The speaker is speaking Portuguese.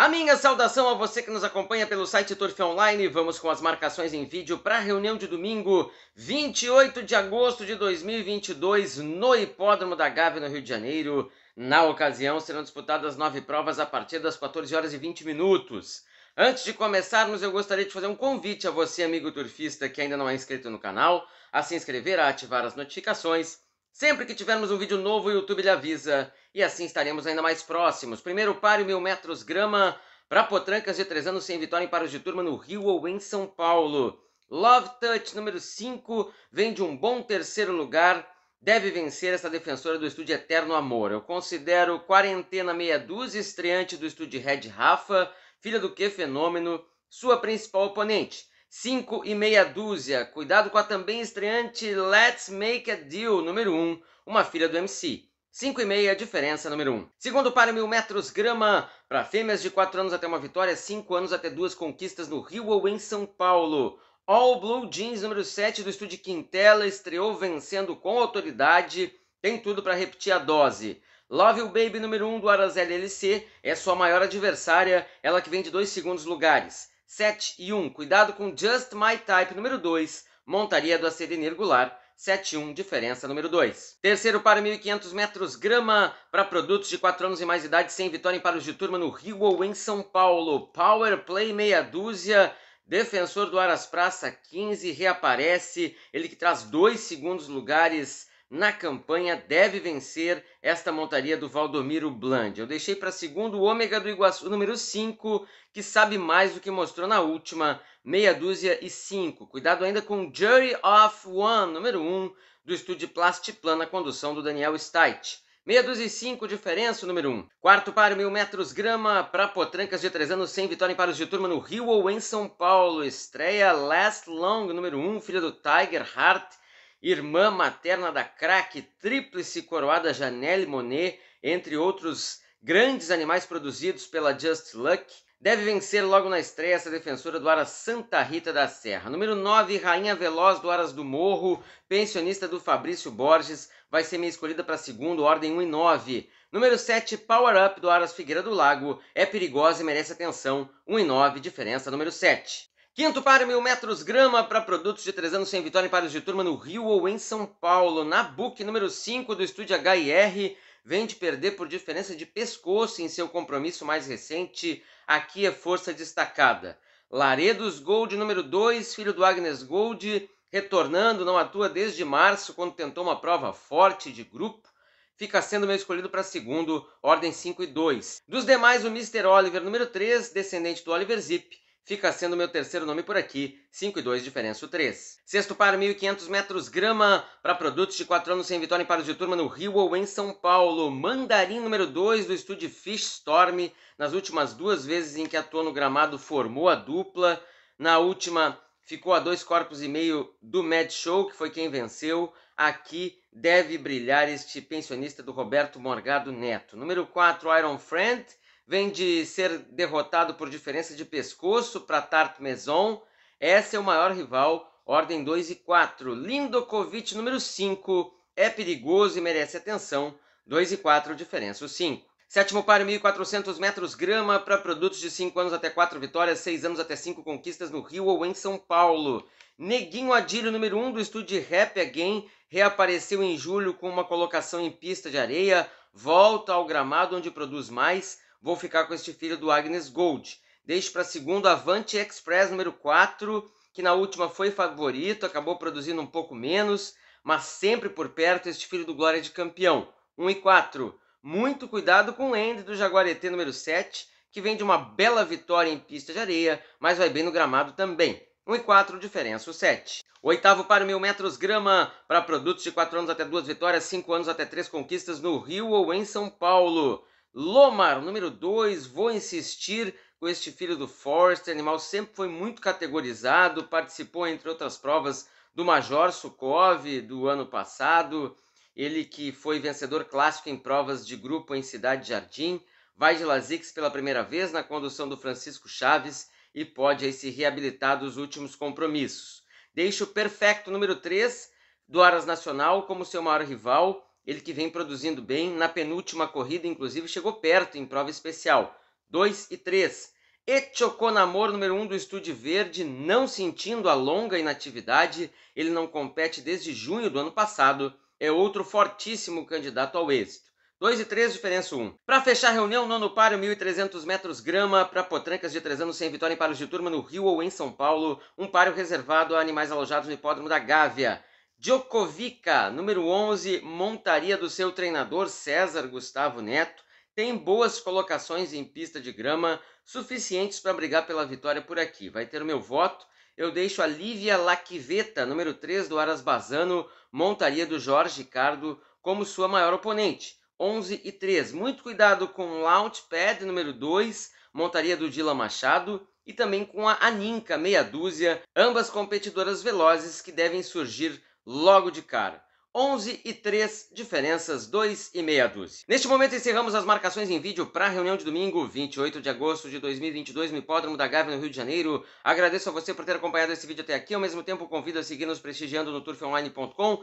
A minha saudação a você que nos acompanha pelo site Turf Online. Vamos com as marcações em vídeo para a reunião de domingo, 28 de agosto de 2022, no Hipódromo da Gávea, no Rio de Janeiro. Na ocasião, serão disputadas nove provas a partir das 14 horas e 20 minutos. Antes de começarmos, eu gostaria de fazer um convite a você, amigo turfista, que ainda não é inscrito no canal, a se inscrever, a ativar as notificações Sempre que tivermos um vídeo novo, o YouTube lhe avisa. E assim estaremos ainda mais próximos. Primeiro páreo, mil metros grama para potrancas de três anos sem vitória em paros de turma no Rio ou em São Paulo. Love Touch número 5 vem de um bom terceiro lugar. Deve vencer essa defensora do estúdio Eterno Amor. Eu considero quarentena meia dúzia estreante do estúdio Red Rafa, filha do que fenômeno, sua principal oponente. 5 e meia dúzia. Cuidado com a também estreante Let's Make a Deal, número 1, um, uma filha do MC. 5 e meia, diferença número 1. Um. Segundo para mil metros grama, para fêmeas de 4 anos até uma vitória, 5 anos até duas conquistas no Rio ou em São Paulo. All Blue Jeans número 7 do estúdio Quintela estreou vencendo com autoridade, tem tudo para repetir a dose. Love You Baby número 1 um do Aras LC é sua maior adversária, ela que vem de dois segundos lugares. 7 e 1. Cuidado com Just My Type, número 2. Montaria do Acerdenir Goulart, 7-1, e diferença número 2. Terceiro para 1.500 metros grama para produtos de 4 anos e mais idade, sem vitória em paros de turma no Rio ou em São Paulo. Power Play meia dúzia, defensor do Aras Praça 15, reaparece, ele que traz dois segundos lugares na campanha deve vencer esta montaria do Valdomiro Bland. Eu deixei para segundo o ômega do Iguaçu número 5, que sabe mais do que mostrou na última, meia dúzia e 5. Cuidado ainda com Jury of One, número 1, um, do estúdio Plastiplan, na condução do Daniel Steit. Meia dúzia e cinco, diferença número um. Quarto par, mil metros grama para Potrancas de três anos, sem vitória em paros de turma no Rio ou em São Paulo. Estreia Last Long, número um, filha do Tiger Heart irmã materna da craque, tríplice coroada Janelle Monet, entre outros grandes animais produzidos pela Just Luck, deve vencer logo na estreia essa defensora do Aras Santa Rita da Serra. Número 9, Rainha Veloz do Aras do Morro, pensionista do Fabrício Borges, vai ser minha escolhida para segundo, ordem 1 e 9. Número 7, Power Up do Aras Figueira do Lago, é perigosa e merece atenção, 1 e 9, diferença número 7. Quinto par, mil metros grama para produtos de três anos sem vitória em pares de turma no Rio ou em São Paulo. Na book número 5 do estúdio HIR, vem de perder por diferença de pescoço em seu compromisso mais recente. Aqui é força destacada. Laredos Gold, número 2, filho do Agnes Gold, retornando, não atua desde março, quando tentou uma prova forte de grupo. Fica sendo meu escolhido para segundo, ordem 5 e 2. Dos demais, o Mr. Oliver, número 3, descendente do Oliver Zip Fica sendo meu terceiro nome por aqui, 5 e 2, diferença 3. Sexto par, 1.500 metros grama para produtos de 4 anos sem vitória em paros de turma no Rio ou em São Paulo. Mandarim número 2 do estúdio Fish Storm. Nas últimas duas vezes em que atuou no gramado, formou a dupla. Na última, ficou a dois corpos e meio do Mad Show, que foi quem venceu. Aqui deve brilhar este pensionista do Roberto Morgado Neto. Número 4, Iron Friend vem de ser derrotado por diferença de pescoço para Tarte Maison. Essa é o maior rival, ordem 2 e 4. Lindokovic, número 5, é perigoso e merece atenção. 2 e 4, diferença 5. Sétimo par, 1.400 metros grama para produtos de 5 anos até 4 vitórias, 6 anos até 5 conquistas no Rio ou em São Paulo. Neguinho Adilho, número 1 um do estúdio Rap Again, reapareceu em julho com uma colocação em pista de areia, volta ao gramado onde produz mais, Vou ficar com este filho do Agnes Gold. Deixo para segundo Avante Express número 4, que na última foi favorito, acabou produzindo um pouco menos, mas sempre por perto este filho do Glória de Campeão. 1 e 4. Muito cuidado com o Andy do Jaguareté número 7, que vem de uma bela vitória em pista de areia, mas vai bem no gramado também. 1 e 4, diferença o 7. Oitavo para mil metros grama para produtos de 4 anos até 2 vitórias, 5 anos até 3 conquistas no Rio ou em São Paulo. Lomar, número 2, vou insistir com este filho do Forster. Animal sempre foi muito categorizado, participou, entre outras provas, do Major Sukov do ano passado. Ele que foi vencedor clássico em provas de grupo em Cidade Jardim, vai de Lazix pela primeira vez na condução do Francisco Chaves e pode aí se reabilitar dos últimos compromissos. Deixa o perfecto número 3 do Aras Nacional como seu maior rival ele que vem produzindo bem, na penúltima corrida, inclusive, chegou perto em prova especial. 2 e 3. Echoconamor, número 1 um do Estúdio Verde, não sentindo a longa inatividade, ele não compete desde junho do ano passado, é outro fortíssimo candidato ao êxito. 2 e 3, diferença 1. Um. Para fechar a reunião, nono páreo, 1.300 metros grama para potrancas de 3 anos sem vitória em paros de turma no Rio ou em São Paulo. Um páreo reservado a animais alojados no hipódromo da Gávea. Djokovic, número 11, montaria do seu treinador César Gustavo Neto, tem boas colocações em pista de grama, suficientes para brigar pela vitória por aqui. Vai ter o meu voto. Eu deixo a Lívia Laquiveta, número 3 do Aras Bazano, montaria do Jorge Ricardo, como sua maior oponente. 11 e 3. Muito cuidado com o Launchpad, número 2, montaria do Dila Machado, e também com a Aninka, meia dúzia, ambas competidoras velozes que devem surgir logo de cara. 11 e 3, diferenças 2 e meia dúzia. Neste momento encerramos as marcações em vídeo para a reunião de domingo, 28 de agosto de 2022, no Hipódromo da Gávea, no Rio de Janeiro. Agradeço a você por ter acompanhado esse vídeo até aqui, ao mesmo tempo convido a seguir nos prestigiando no turfonline.com,